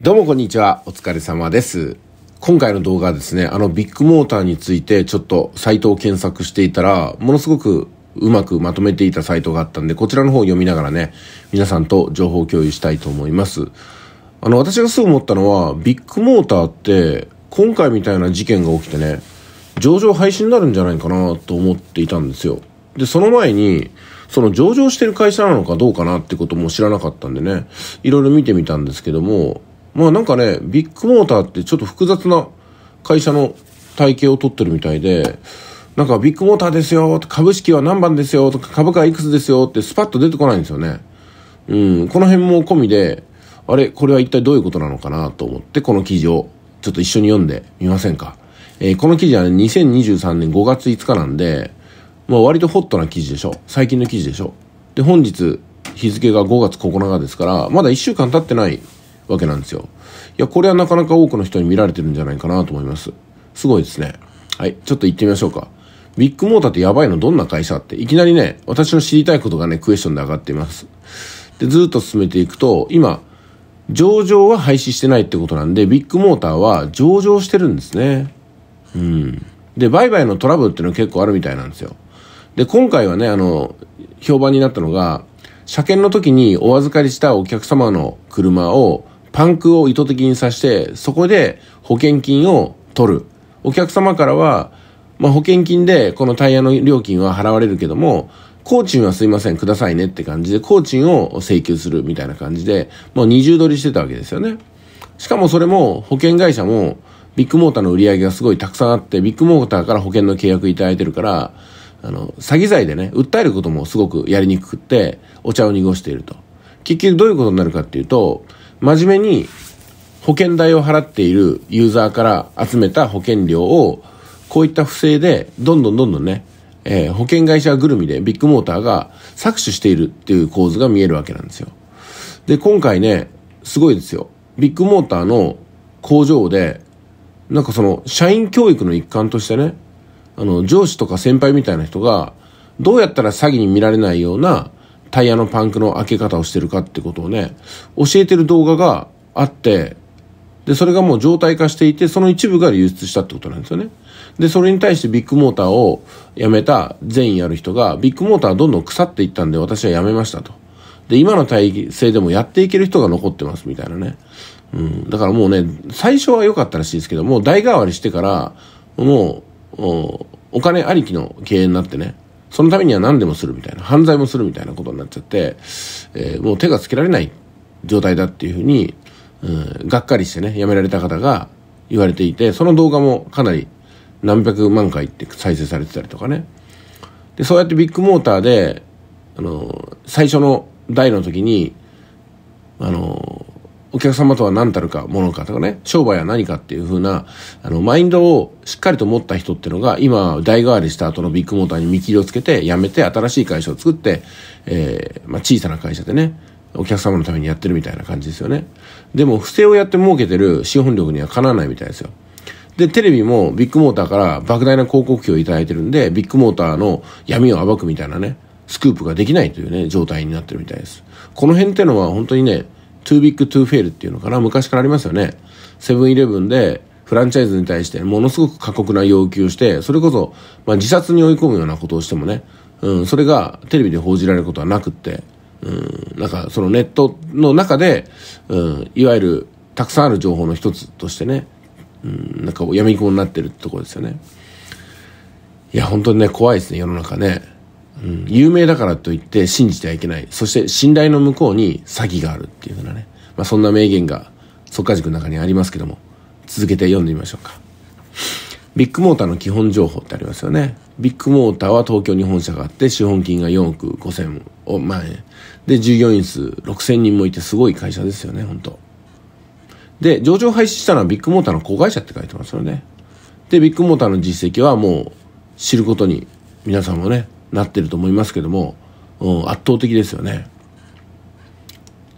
どうもこんにちは。お疲れ様です。今回の動画はですね、あのビッグモーターについてちょっとサイトを検索していたら、ものすごくうまくまとめていたサイトがあったんで、こちらの方を読みながらね、皆さんと情報共有したいと思います。あの、私がすぐ思ったのは、ビッグモーターって、今回みたいな事件が起きてね、上場廃止になるんじゃないかなと思っていたんですよ。で、その前に、その上場してる会社なのかどうかなってことも知らなかったんでね、いろいろ見てみたんですけども、まあなんかね、ビッグモーターってちょっと複雑な会社の体系を取ってるみたいで、なんかビッグモーターですよ、株式は何番ですよ、とか株価いくつですよってスパッと出てこないんですよね。うん、この辺も込みで、あれ、これは一体どういうことなのかなと思って、この記事をちょっと一緒に読んでみませんか。えー、この記事は、ね、2023年5月5日なんで、まあ割とホットな記事でしょ。最近の記事でしょ。で、本日日付が5月9日ですから、まだ1週間経ってないわけなんですよ。いや、これはなかなか多くの人に見られてるんじゃないかなと思います。すごいですね。はい、ちょっと行ってみましょうか。ビッグモーターってやばいのどんな会社って、いきなりね、私の知りたいことがね、クエスチョンで上がっています。で、ずっと進めていくと、今、上場は廃止してないってことなんで、ビッグモーターは上場してるんですね。うん。で、売買のトラブルっていうのは結構あるみたいなんですよ。で、今回はね、あの、評判になったのが、車検の時にお預かりしたお客様の車をパンクを意図的にさして、そこで保険金を取る。お客様からは、まあ、保険金でこのタイヤの料金は払われるけども、工賃はすいません、くださいねって感じで、工賃を請求するみたいな感じで、もう二重取りしてたわけですよね。しかもそれも保険会社も、ビッグモーターの売り上げがすごいたくさんあって、ビッグモーターから保険の契約いただいてるから、あの、詐欺罪でね、訴えることもすごくやりにくくって、お茶を濁していると。結局どういうことになるかっていうと、真面目に保険代を払っているユーザーから集めた保険料をこういった不正でどんどんどんどんね、えー、保険会社ぐるみでビッグモーターが搾取しているっていう構図が見えるわけなんですよ。で、今回ね、すごいですよ。ビッグモーターの工場で、なんかその社員教育の一環としてね、あの上司とか先輩みたいな人がどうやったら詐欺に見られないようなタイヤのパンクの開け方をしてるかってことをね、教えてる動画があって、で、それがもう状態化していて、その一部が流出したってことなんですよね。で、それに対してビッグモーターを辞めた善意ある人が、ビッグモーターはどんどん腐っていったんで私は辞めましたと。で、今の体制でもやっていける人が残ってますみたいなね。うん。だからもうね、最初は良かったらしいですけど、もう代替わりしてから、もう、お金ありきの経営になってね。そのためには何でもするみたいな、犯罪もするみたいなことになっちゃって、えー、もう手がつけられない状態だっていうふうに、うん、がっかりしてね、やめられた方が言われていて、その動画もかなり何百万回って再生されてたりとかね。で、そうやってビッグモーターで、あの、最初の代の時に、あの、お客様とは何たるかものかとかね、商売は何かっていう風な、あの、マインドをしっかりと持った人っていうのが、今、代替わりした後のビッグモーターに見切りをつけて、辞めて、新しい会社を作って、えー、まあ、小さな会社でね、お客様のためにやってるみたいな感じですよね。でも、不正をやって儲けてる資本力にはかなわないみたいですよ。で、テレビもビッグモーターから莫大な広告費をいただいてるんで、ビッグモーターの闇を暴くみたいなね、スクープができないというね、状態になってるみたいです。この辺ってのは本当にね、too big to fail っていうのかな昔からありますよね。セブンイレブンでフランチャイズに対してものすごく過酷な要求をして、それこそ、まあ、自殺に追い込むようなことをしてもね、うん、それがテレビで報じられることはなくって、うん、なんかそのネットの中で、うん、いわゆるたくさんある情報の一つとしてね、うん、なんかやみになってるってとこですよね。いや、本当にね、怖いですね、世の中ね。うん、有名だからといって信じてはいけない。そして信頼の向こうに詐欺があるっていうようなね。まあ、そんな名言が、即化塾の中にありますけども、続けて読んでみましょうか。ビッグモーターの基本情報ってありますよね。ビッグモーターは東京に本社があって、資本金が4億5千万円。で、従業員数6千人もいて、すごい会社ですよね、本当で、上場廃止したのはビッグモーターの子会社って書いてますよね。で、ビッグモーターの実績はもう知ることに皆さんもね、なってると思いますけども、うん、圧倒的ですよね。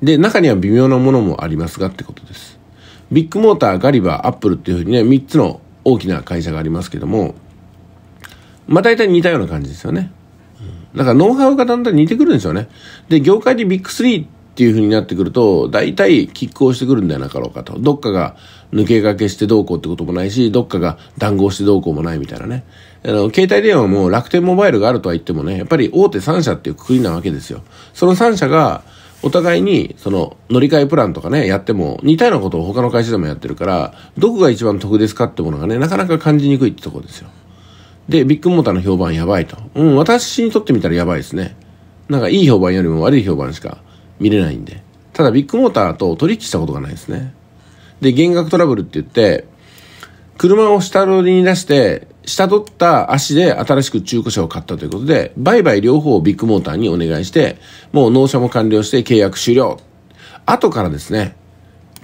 で、中には微妙なものもありますがってことです。ビッグモーター、ガリバー、アップルっていうふうにね、3つの大きな会社がありますけども、まあ大体似たような感じですよね。だからノウハウがだんだん似てくるんですよね。で、業界でビッグ3っっていうふうになってくると、大体拮抗してくるんではなかろうかと。どっかが抜け駆けしてどうこうってこともないし、どっかが談合してどうこうもないみたいなね。あの、携帯電話も楽天モバイルがあるとは言ってもね、やっぱり大手3社っていうくくりなわけですよ。その3社が、お互いに、その、乗り換えプランとかね、やっても、似たようなことを他の会社でもやってるから、どこが一番得ですかってものがね、なかなか感じにくいってとこですよ。で、ビッグモーターの評判やばいと。うん、私にとってみたらやばいですね。なんかいい評判よりも悪い評判しか見れないんで。ただビッグモーターと取引したことがないですね。で、減額トラブルって言って、車を下取りに出して、下取った足で新しく中古車を買ったということで、売買両方をビッグモーターにお願いして、もう納車も完了して契約終了。後からですね、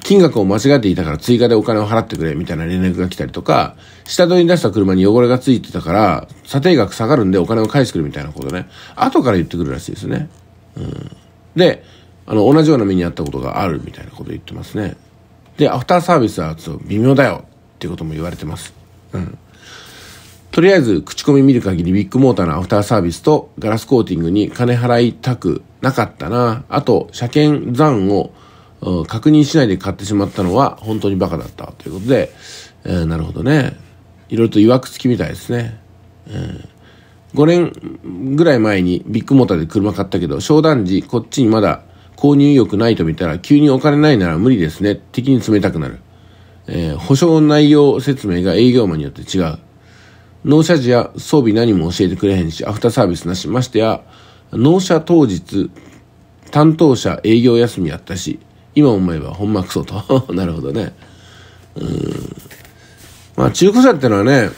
金額を間違っていたから追加でお金を払ってくれみたいな連絡が来たりとか、下取りに出した車に汚れがついてたから、査定額下がるんでお金を返してくるみたいなことね、後から言ってくるらしいですね。うん、で、あの、同じような目にあったことがあるみたいなこと言ってますね。で、アフターサービスは微妙だよっていうことも言われてます。うん。とりあえず、口コミ見る限りビッグモーターのアフターサービスとガラスコーティングに金払いたくなかったな。あと、車検残を、確認しないで買ってしまったのは本当にバカだったということで、えー、なるほどね。いろいろと曰くつきみたいですね。うん、5年ぐらい前にビッグモーターで車買ったけど、商談時、こっちにまだ購入意欲ないと見たら、急にお金ないなら無理ですね、敵に冷たくなる。えー、保証内容説明が営業マンによって違う。納車時や装備何も教えてくれへんし、アフターサービスなし、ましてや、納車当日、担当者営業休みやったし、今思えばほんまクソと。なるほどね。うん。まあ中古車ってのはね、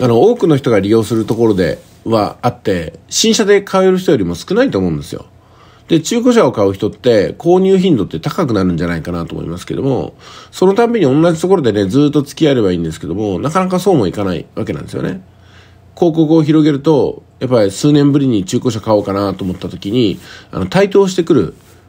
あの、多くの人が利用するところではあって、新車で買える人よりも少ないと思うんですよ。で、中古車を買う人って購入頻度って高くなるんじゃないかなと思いますけども、そのたんびに同じところでね、ずっと付き合えればいいんですけども、なかなかそうもいかないわけなんですよね。広告を広げると、やっぱり数年ぶりに中古車買おうかなと思った時に、あの、台頭してく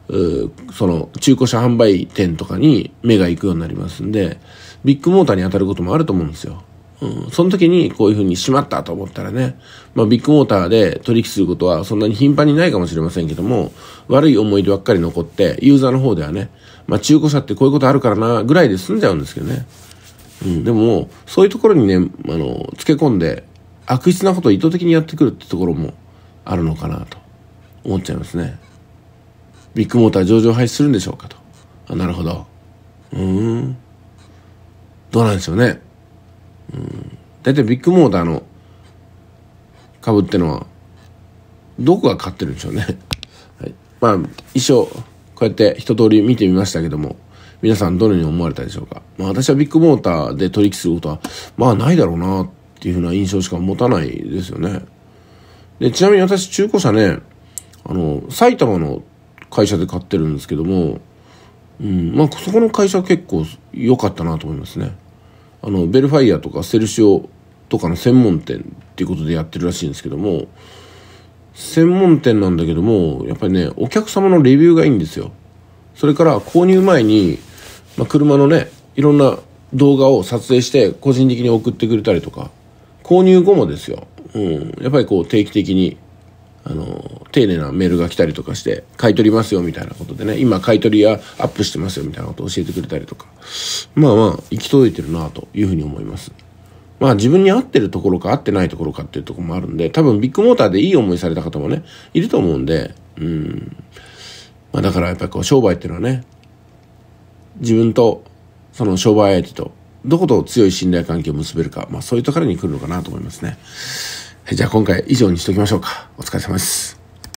る、その、中古車販売店とかに目が行くようになりますんで、ビッグモーターに当たることもあると思うんですよ。うん、その時にこういうふうにしまったと思ったらね、まあ、ビッグモーターで取引することはそんなに頻繁にないかもしれませんけども、悪い思い出ばっかり残って、ユーザーの方ではね、まあ、中古車ってこういうことあるからな、ぐらいで済んじゃうんですけどね。うん、でも、そういうところにね、あの、付け込んで、悪質なことを意図的にやってくるってところもあるのかなと思っちゃいますね。ビッグモーター上場廃止するんでしょうかと。あなるほど。うん。どうなんでしょうね。大体ビッグモーターの株ってのは、どこが買ってるんでしょうね。はい。まあ、一生、こうやって一通り見てみましたけども、皆さんどのように思われたでしょうか。まあ私はビッグモーターで取引することは、まあないだろうなっていうふうな印象しか持たないですよね。で、ちなみに私中古車ね、あの、埼玉の会社で買ってるんですけども、うん、まあそこの会社は結構良かったなと思いますね。あのベルファイアとかセルシオとかの専門店っていうことでやってるらしいんですけども専門店なんだけどもやっぱりねお客様のレビューがいいんですよそれから購入前に、まあ、車のねいろんな動画を撮影して個人的に送ってくれたりとか購入後もですよ、うん、やっぱりこう定期的にあの、丁寧なメールが来たりとかして、買い取りますよみたいなことでね、今買い取りやアップしてますよみたいなことを教えてくれたりとか、まあまあ、行き届いてるなというふうに思います。まあ自分に合ってるところか合ってないところかっていうところもあるんで、多分ビッグモーターでいい思いされた方もね、いると思うんで、うん。まあだからやっぱりこう商売っていうのはね、自分とその商売相手と、どこと強い信頼関係を結べるか、まあそういうところに来るのかなと思いますね。じゃあ今回以上にしときましょうか。お疲れ様です。